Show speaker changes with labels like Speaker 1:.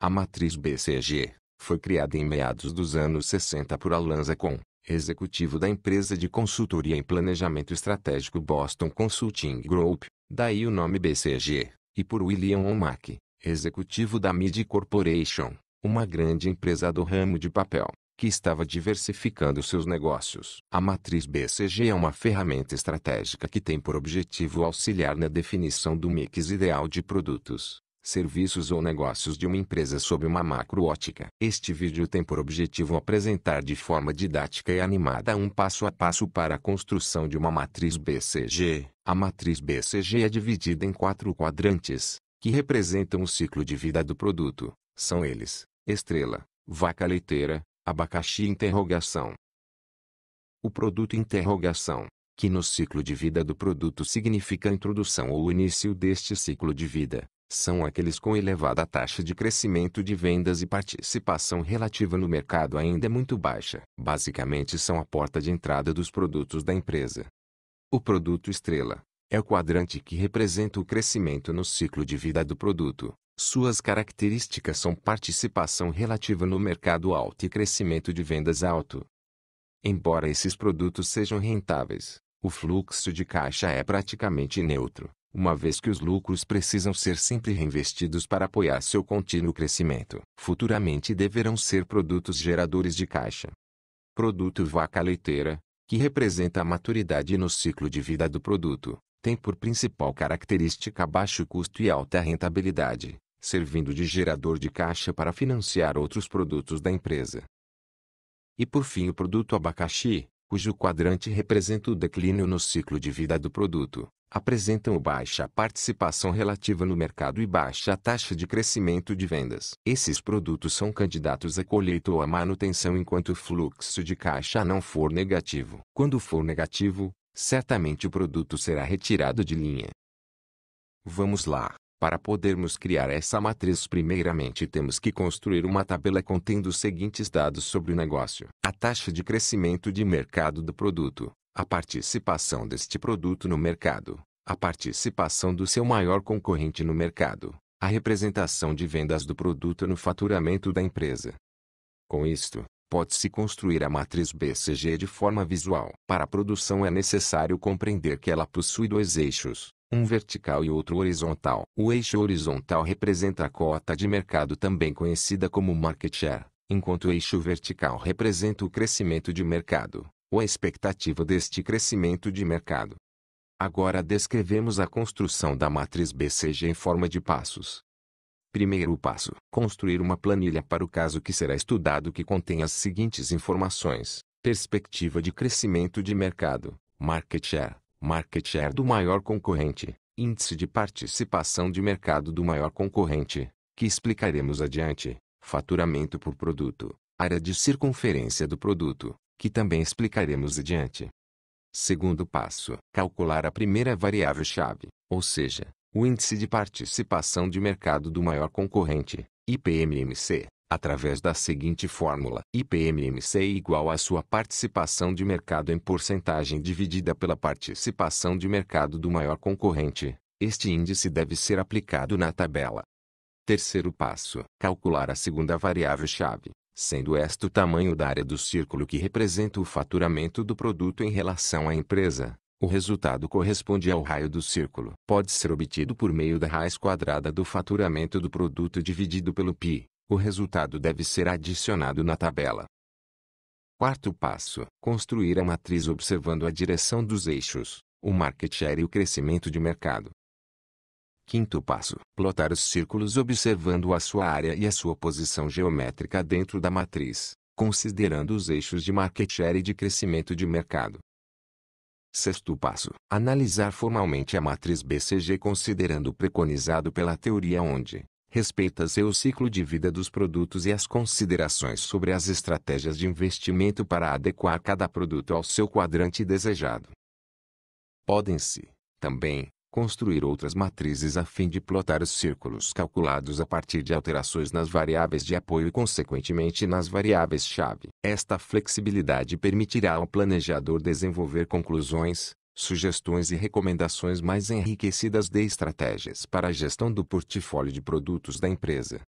Speaker 1: A matriz BCG foi criada em meados dos anos 60 por Alan Zacon, executivo da empresa de consultoria em planejamento estratégico Boston Consulting Group, daí o nome BCG, e por William Womack, executivo da Mid Corporation, uma grande empresa do ramo de papel, que estava diversificando seus negócios. A matriz BCG é uma ferramenta estratégica que tem por objetivo auxiliar na definição do mix ideal de produtos, serviços ou negócios de uma empresa sob uma macroótica. Este vídeo tem por objetivo apresentar de forma didática e animada um passo a passo para a construção de uma matriz BCG. A matriz BCG é dividida em quatro quadrantes, que representam o ciclo de vida do produto. São eles: estrela, vaca leiteira, abacaxi interrogação. O produto interrogação que no ciclo de vida do produto significa a introdução ou o início deste ciclo de vida, são aqueles com elevada taxa de crescimento de vendas e participação relativa no mercado ainda é muito baixa. Basicamente são a porta de entrada dos produtos da empresa. O produto estrela é o quadrante que representa o crescimento no ciclo de vida do produto. Suas características são participação relativa no mercado alto e crescimento de vendas alto. Embora esses produtos sejam rentáveis, o fluxo de caixa é praticamente neutro uma vez que os lucros precisam ser sempre reinvestidos para apoiar seu contínuo crescimento. Futuramente deverão ser produtos geradores de caixa. Produto vaca leiteira, que representa a maturidade no ciclo de vida do produto, tem por principal característica baixo custo e alta rentabilidade, servindo de gerador de caixa para financiar outros produtos da empresa. E por fim, o produto abacaxi, cujo quadrante representa o declínio no ciclo de vida do produto, apresentam baixa participação relativa no mercado e baixa taxa de crescimento de vendas. Esses produtos são candidatos à colheita ou à manutenção enquanto o fluxo de caixa não for negativo. Quando for negativo, certamente o produto será retirado de linha. Vamos lá. Para podermos criar essa matriz, primeiramente temos que construir uma tabela contendo os seguintes dados sobre o negócio: a taxa de crescimento de mercado do produto, a participação deste produto no mercado, a participação do seu maior concorrente no mercado, a representação de vendas do produto no faturamento da empresa. Com isto, pode-se construir a matriz BCG de forma visual. Para a produção é necessário compreender que ela possui dois eixos, um vertical e outro horizontal. O eixo horizontal representa a cota de mercado também conhecida como market share, enquanto o eixo vertical representa o crescimento de mercado ou a expectativa deste crescimento de mercado. Agora descrevemos a construção da matriz BCG em forma de passos. Primeiro passo: construir uma planilha para o caso que será estudado que contém as seguintes informações: perspectiva de crescimento de mercado, market share, market share do maior concorrente, índice de participação de mercado do maior concorrente, que explicaremos adiante, faturamento por produto, área de circunferência do produto, que também explicaremos adiante. Segundo passo: calcular a primeira variável-chave, ou seja, o índice de participação de mercado do maior concorrente, IPMMC, através da seguinte fórmula: IPMMC é igual à sua participação de mercado em porcentagem dividida pela participação de mercado do maior concorrente. Este índice deve ser aplicado na tabela. Terceiro passo: calcular a segunda variável-chave, sendo este o tamanho da área do círculo que representa o faturamento do produto em relação à empresa. O resultado corresponde ao raio do círculo. Pode ser obtido por meio da raiz quadrada do faturamento do produto dividido pelo π. O resultado deve ser adicionado na tabela. Quarto passo: construir a matriz observando a direção dos eixos, o market share e o crescimento de mercado. Quinto passo: plotar os círculos observando a sua área e a sua posição geométrica dentro da matriz, considerando os eixos de market share e de crescimento de mercado. Sexto passo: analisar formalmente a matriz BCG considerando o preconizado pela teoria onde respeita-se o ciclo de vida dos produtos e as considerações sobre as estratégias de investimento para adequar cada produto ao seu quadrante desejado. Podem-se, também, construir outras matrizes a fim de plotar os círculos calculados a partir de alterações nas variáveis de apoio e consequentemente nas variáveis-chave. Esta flexibilidade permitirá ao planejador desenvolver conclusões, sugestões e recomendações mais enriquecidas de estratégias para a gestão do portfólio de produtos da empresa.